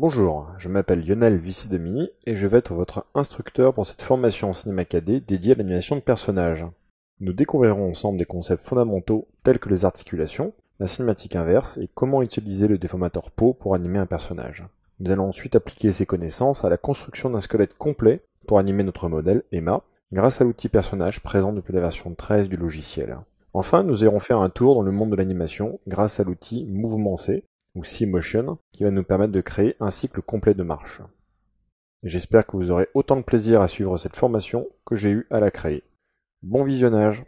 Bonjour, je m'appelle Lionel Vici-Demini et je vais être votre instructeur pour cette formation en cinéma dédiée à l'animation de personnages. Nous découvrirons ensemble des concepts fondamentaux tels que les articulations, la cinématique inverse et comment utiliser le déformateur peau pour animer un personnage. Nous allons ensuite appliquer ces connaissances à la construction d'un squelette complet pour animer notre modèle Emma grâce à l'outil personnage présent depuis la version 13 du logiciel. Enfin, nous irons faire un tour dans le monde de l'animation grâce à l'outil Mouvement C ou C-Motion, qui va nous permettre de créer un cycle complet de marche. J'espère que vous aurez autant de plaisir à suivre cette formation que j'ai eu à la créer. Bon visionnage